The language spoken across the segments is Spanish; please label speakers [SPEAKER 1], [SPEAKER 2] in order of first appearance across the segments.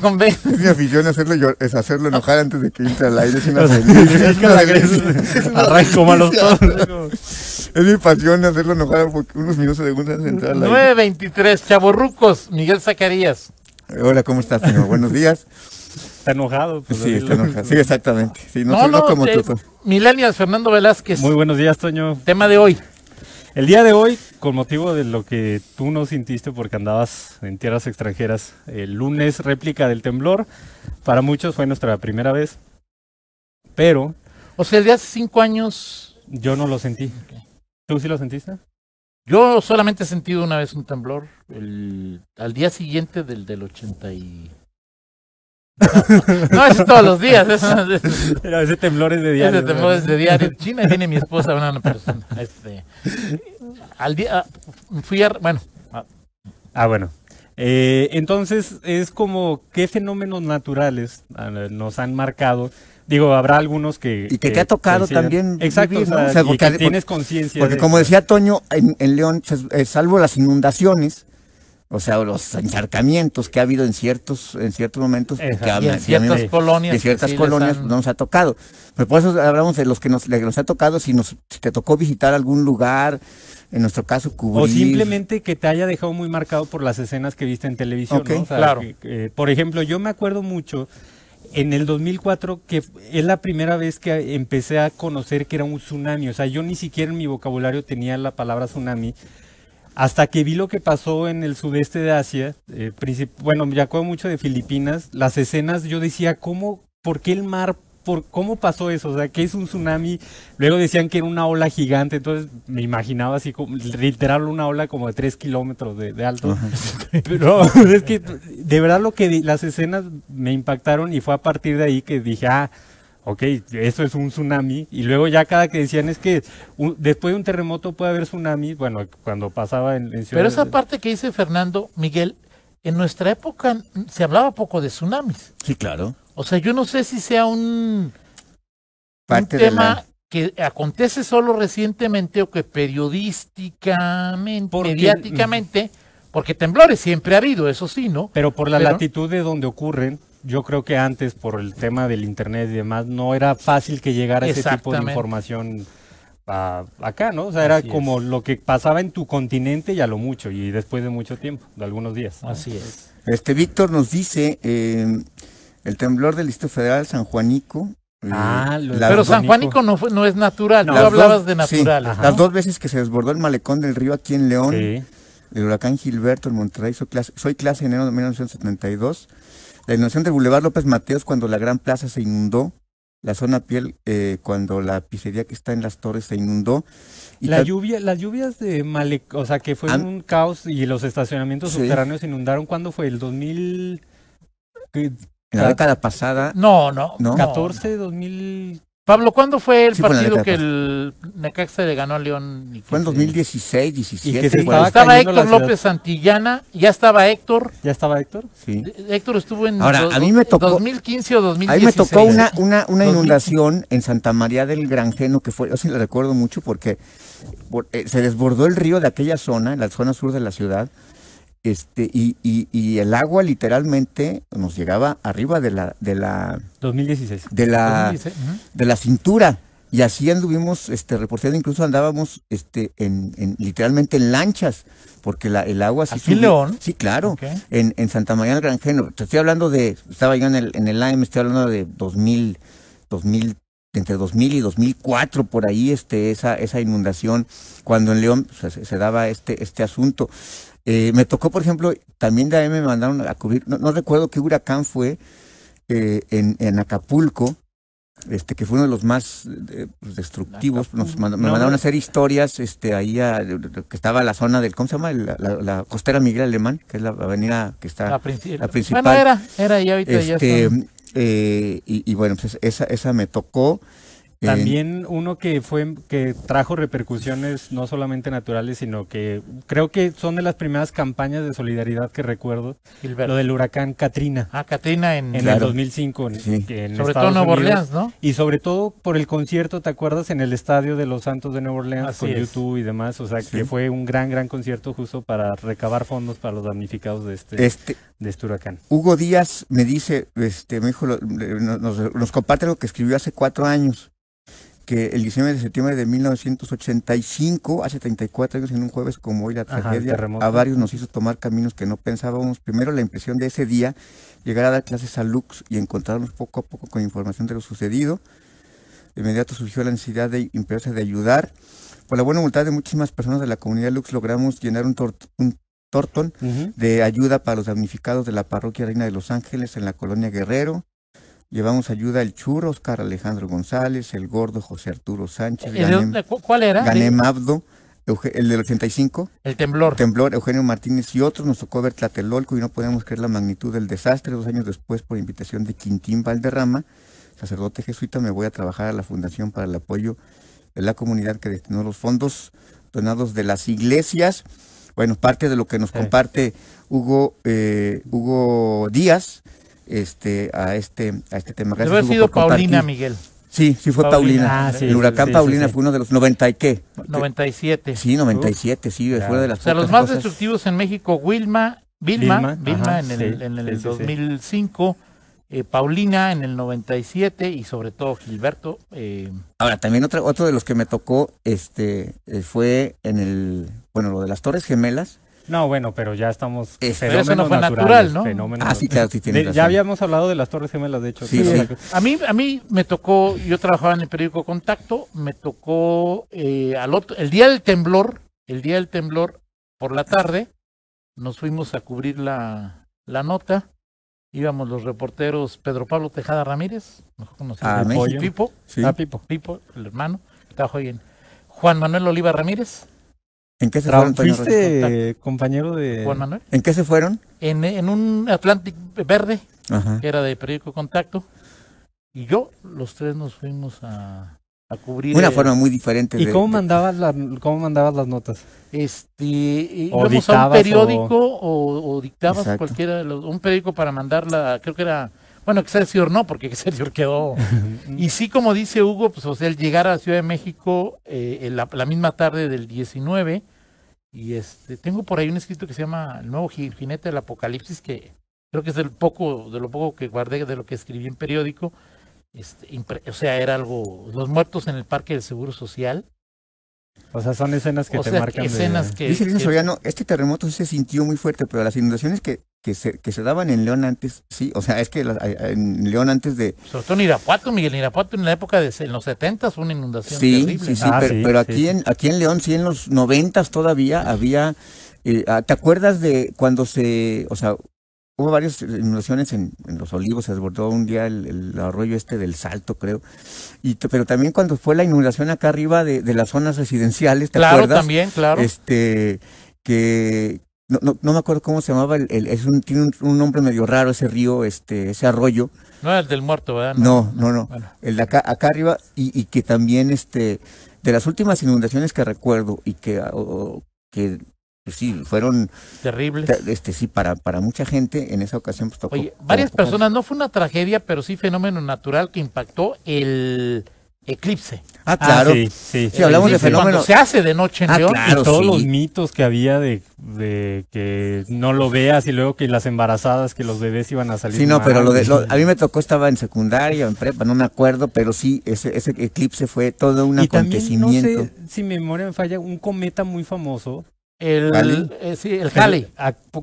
[SPEAKER 1] con Es mi afición hacerlo, llor, es hacerlo enojar antes de que entre al aire. Es una Arranco malos Es mi pasión hacerlo enojar porque unos minutos de segundos antes de entrar al aire.
[SPEAKER 2] 9.23, Chaborrucos, Miguel Zacarías.
[SPEAKER 1] Hola, ¿cómo estás, señor? Buenos días.
[SPEAKER 3] Está enojado.
[SPEAKER 1] Pues, sí, está enojado. Sí, exactamente. Sí, no, como eh, pues.
[SPEAKER 3] Milenias, Fernando Velázquez. Muy buenos días, Toño. Tema de hoy. El día de hoy, con motivo de lo que tú no sintiste porque andabas en tierras extranjeras, el lunes réplica del temblor, para muchos fue nuestra primera vez, pero... O sea, el día hace cinco años... Yo no lo sentí. ¿Tú sí lo sentiste? Yo solamente he sentido una vez un temblor,
[SPEAKER 2] el, al día siguiente del, del 80 y... no, es todos los días. ese temblor es de diario. Ese temblor de diario. China tiene mi esposa una persona. Este,
[SPEAKER 3] al día, ah, fui a, bueno. ah, ah bueno. Eh, entonces, es como qué fenómenos naturales ah, nos han marcado Digo, habrá algunos que... Y que, te ha tocado también Exacto, o sea, porque tienes conciencia. Porque como decía
[SPEAKER 1] Toño, en León, pues, eh, salvo las inundaciones, o sea, los encharcamientos que ha habido en ciertos, en ciertos momentos, en ciertas colonias, de ciertas colonias nos ha tocado. Pero por eso hablamos de los que nos, ha tocado, si, nos, te tocó visitar algún lugar, en nuestro caso cubrir. O simplemente
[SPEAKER 3] que te haya dejado muy marcado por las escenas que viste en televisión. claro. por ejemplo, yo me acuerdo mucho en el 2004 que es la primera vez que empecé a conocer que era un tsunami. O sea, yo ni siquiera en mi vocabulario tenía la palabra tsunami hasta que vi lo que pasó en el sudeste de Asia, eh, bueno, me acuerdo mucho de Filipinas, las escenas, yo decía, ¿cómo, por qué el mar por cómo pasó eso, o sea, ¿qué es un tsunami. Luego decían que era una ola gigante, entonces me imaginaba así, como, literal, una ola como de 3 kilómetros de, alto. Pero es que de verdad lo que las escenas me impactaron y fue a partir de ahí que dije, ah, Ok, eso es un tsunami. Y luego ya cada que decían es que después de un terremoto puede haber tsunamis, bueno, cuando pasaba en, Pero esa
[SPEAKER 2] parte que dice Fernando, Miguel, en nuestra época se hablaba poco de tsunamis. Sí, claro. O sea, yo no sé si sea un, tema que acontece solo recientemente o que periodísticamente, Porque... mediáticamente, porque temblores siempre ha habido, eso sí, ¿no? Pero por la latitud
[SPEAKER 3] de donde ocurren, yo creo que antes por el tema del internet y demás no era fácil que llegara ese tipo de información acá, ¿no? O sea, era como lo que pasaba en tu continente y a lo mucho, y después de mucho tiempo, de algunos días. Así es.
[SPEAKER 1] Este Víctor nos dice, eh, el temblor del Distrito Federal San Juanico. Eh, ah, pero San Juanico
[SPEAKER 2] no, no es natural, no, tú hablabas de naturales. Las dos
[SPEAKER 1] veces que se desbordó el malecón del río aquí en León, el huracán Gilberto el Monterrey, soy clase, soy clase enero de 1972. La inundación de Boulevard López Mateos cuando la Gran Plaza se inundó, la zona piel eh, cuando la pizzería que está en las torres se inundó. Y la lluvia, las lluvias de
[SPEAKER 3] maleco o sea que fue un caos y los estacionamientos subterráneos se inundaron. ¿Cuándo fue? ¿El 2000?
[SPEAKER 1] la década pasada. No, no. 14, 2000.
[SPEAKER 2] Pablo, ¿cuándo fue el partido que el Necaxa le ganó a León? fue en
[SPEAKER 1] 2016, 17. estaba, pues. Héctor López
[SPEAKER 2] Santillana, ya estaba Héctor.
[SPEAKER 1] ¿Ya estaba Héctor? Sí.
[SPEAKER 2] Héctor estuvo en a
[SPEAKER 1] 2015
[SPEAKER 2] o 2016. A me tocó
[SPEAKER 1] una, inundación en Santa María del Granjeno, que fue, yo sí lo recuerdo mucho porque eh, se desbordó el río de aquella zona, en la zona sur de la ciudad, este, y, y, el agua literalmente nos llegaba arriba de la, de la
[SPEAKER 3] 2016. De la,
[SPEAKER 1] de la cintura. Y así anduvimos este, reporteando, incluso andábamos este, en, literalmente en lanchas, porque la, el agua sí. León? Sí, claro. En, Santa María del Granjeno. Te estoy hablando de. Estaba yo en el, en el AM, estoy hablando de 2000, 2000 entre 2000 y 2004 por ahí este esa esa inundación cuando en León pues, se, daba este este asunto eh, me tocó por ejemplo también de ahí me mandaron a cubrir no, recuerdo qué huracán fue eh, en, Acapulco este que fue uno de los más eh, pues, destructivos Nos me mandaron a hacer historias este ahí que estaba la zona del cómo se llama la, costera Miguel Alemán que es la avenida que está la, principal era ahorita este, eh, y, bueno, pues esa, esa me tocó.
[SPEAKER 3] También uno que fue que trajo repercusiones no solamente naturales, sino que creo que son de las primeras campañas de solidaridad que recuerdo, lo del huracán Katrina. Ah, Katrina en, el 2005 en, en sobre Estados todo Orleans, ¿no? Y sobre todo por el concierto, ¿te acuerdas? En el estadio de los Santos de Nueva Orleans con YouTube y demás, o sea, que fue un gran gran concierto justo para recabar fondos para los damnificados de este, este de este huracán.
[SPEAKER 1] Hugo Díaz me dice, este, me dijo, nos, nos comparte lo que escribió hace cuatro años que el 19 de septiembre de 1985, hace 34 años en un jueves como hoy, la tragedia a varios nos hizo tomar caminos que no pensábamos. Primero la impresión de ese día, llegar a dar clases a Lux y encontrarnos poco a poco con información de lo sucedido. De inmediato surgió la necesidad de imperiosa de ayudar. Por la buena voluntad de muchísimas personas de la comunidad Lux logramos llenar un, tortón de ayuda para los damnificados de la parroquia Reina de los Ángeles en la colonia Guerrero. Llevamos ayuda el Churro, Oscar Alejandro González, el gordo José Arturo Sánchez.
[SPEAKER 2] ¿Cuál era? Ganem
[SPEAKER 1] Abdo, el del 85. El temblor. Temblor, Eugenio Martínez y otros. Nos tocó ver Tlatelolco y no podemos creer la magnitud del desastre. Dos años después, por invitación de Quintín Valderrama, sacerdote jesuita, me voy a trabajar a la Fundación para el Apoyo de la Comunidad que destinó los fondos donados de las iglesias. Bueno, parte de lo que nos comparte Hugo, eh, Hugo Díaz este, a este, a este tema. Debe pues haber sido Paulina Miguel. Sí, sí fue Paulina. Ah, el huracán Paulina fue uno de los 90 y qué. 97. Sí, 97, sí, fue de las O los más
[SPEAKER 2] destructivos en México, Wilma, Vilma, Vilma, en el, en el 2005, eh, Paulina en el 97 y sobre todo Gilberto. Eh,
[SPEAKER 1] Ahora, también otro, otro de los que me tocó este eh, fue en el, bueno, lo de las Torres Gemelas,
[SPEAKER 3] no, bueno, pero ya
[SPEAKER 1] estamos. Este, pero no fue natural, ¿no? Ah, ya
[SPEAKER 3] habíamos hablado de las Torres Gemelas, de
[SPEAKER 2] hecho. A, mí, a mí me tocó, yo trabajaba en el periódico Contacto, me tocó eh, al el día del temblor, el día del temblor, por la tarde, nos fuimos a cubrir la, nota. Íbamos los reporteros Pedro Pablo Tejada Ramírez, mejor conocido ah, ah, Pipo, Pipo, el hermano, que Juan Manuel Oliva Ramírez
[SPEAKER 3] ¿En qué se fueron? compañero de Juan Manuel? ¿En qué se fueron?
[SPEAKER 2] En, un Atlantic verde, que era de periódico Contacto, y yo, los tres nos fuimos a, a cubrir. Una forma muy diferente. ¿Y cómo,
[SPEAKER 3] Mandabas la, cómo mandabas las notas? Este, o a un periódico
[SPEAKER 2] o, dictabas cualquiera, un periódico para mandarla, creo que era bueno, Excelsior no, porque Excelsior quedó. y sí, como dice Hugo, pues o sea, el llegar a Ciudad de México eh, la, misma tarde del 19, y este, tengo por ahí un escrito que se llama El nuevo jinete del apocalipsis, que creo que es el poco, de lo poco que guardé de lo que escribí en periódico. Este, o sea, era algo, los muertos en el Parque del Seguro Social,
[SPEAKER 1] o sea, son escenas que o te marcan. Escenas que, Dice que... Soriano, este terremoto se sintió muy fuerte, pero las inundaciones que, que, se, que se daban en León antes, sí, o sea, es que en León antes de...
[SPEAKER 2] Sobre todo en Irapuato, Miguel, en Irapuato en la época de en los 70 fue una inundación terrible. Sí, sí, ah, pero, aquí,
[SPEAKER 1] En, aquí en León, sí, en los 90 todavía había... Eh, ah, ¿Te acuerdas de cuando se, o sea, hubo varias inundaciones en, los olivos, se desbordó un día el, arroyo este del Salto, creo. Y pero también cuando fue la inundación acá arriba de, las zonas residenciales, ¿te claro, también, claro. Este, que no, no, me acuerdo cómo se llamaba, el, es un, tiene un, nombre medio raro ese río, este, ese arroyo.
[SPEAKER 2] No el del muerto, ¿verdad? No, no, no.
[SPEAKER 1] El de acá, arriba y, que también, este, de las últimas inundaciones que recuerdo y que pues sí, fueron terribles. Este sí, para, para mucha gente en esa ocasión pues, tocó. Oye,
[SPEAKER 2] varias personas, no fue una tragedia, pero sí fenómeno natural que impactó el eclipse. Ah, claro. sí, hablamos de fenómeno. se hace de noche en ah, y todos los
[SPEAKER 3] mitos que había de, que no lo veas y luego que las embarazadas, que los bebés iban a salir. Sí, no, pero lo a
[SPEAKER 1] mí me tocó, estaba en secundaria, en prepa, no me acuerdo, pero sí, ese, eclipse fue todo un acontecimiento. También,
[SPEAKER 3] si mi memoria me falla, un cometa muy famoso el, eh, sí, el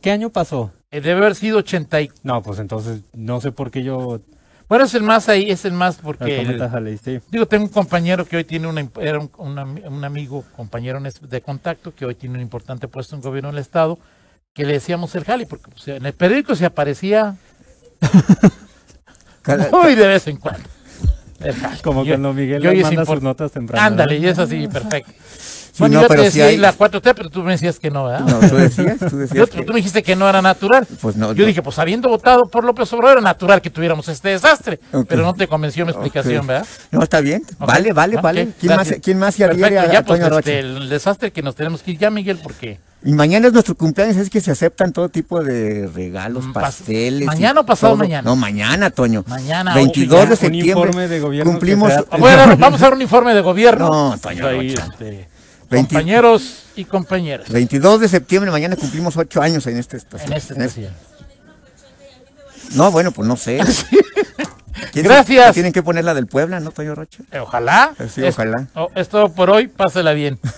[SPEAKER 3] ¿Qué año pasó? Eh, debe haber sido 80. Y... No, pues entonces no sé por qué yo.
[SPEAKER 2] Bueno, es el más ahí, es el más porque. El, sí. Digo, tengo un compañero que hoy tiene una, era un, amigo, compañero de contacto, que hoy tiene un importante puesto en gobierno del Estado, que le decíamos el Halley, porque pues, en el periódico se aparecía. Hoy de vez en cuando. Como cuando Miguel le manda sus notas tempranas. Ándale, y es así, perfecto. Bueno, yo te decía si la 4T, pero tú me decías que no, ¿verdad? No, tú decías, tú decías. Tú me dijiste que no era natural. Pues no. Yo dije, pues habiendo votado por López Obrador, era natural que tuviéramos este desastre. Pero no te convenció mi explicación, ¿verdad? No, está bien. Vale, vale, vale. ¿Quién más, ¿Quién más se adhiere ya, pues, este, El desastre que nos tenemos que ir ya, Miguel, porque...
[SPEAKER 1] Y mañana es nuestro cumpleaños, es que se aceptan todo tipo de regalos, mm, pasteles. Mañana o pasado mañana. No, mañana, Toño.
[SPEAKER 2] Mañana. 22 de septiembre. Cumplimos. Bueno, vamos a ver un informe de gobierno. No, Toño. Este,
[SPEAKER 1] Compañeros y compañeras. 22 de septiembre, mañana cumplimos 8 años en este, este estación. En esta No, bueno, pues no sé. Ah, Gracias. tienen que poner la del Puebla, ¿no, Toyo Rocha? ojalá. Sí, ojalá.
[SPEAKER 2] Oh, es todo por hoy, pásela bien.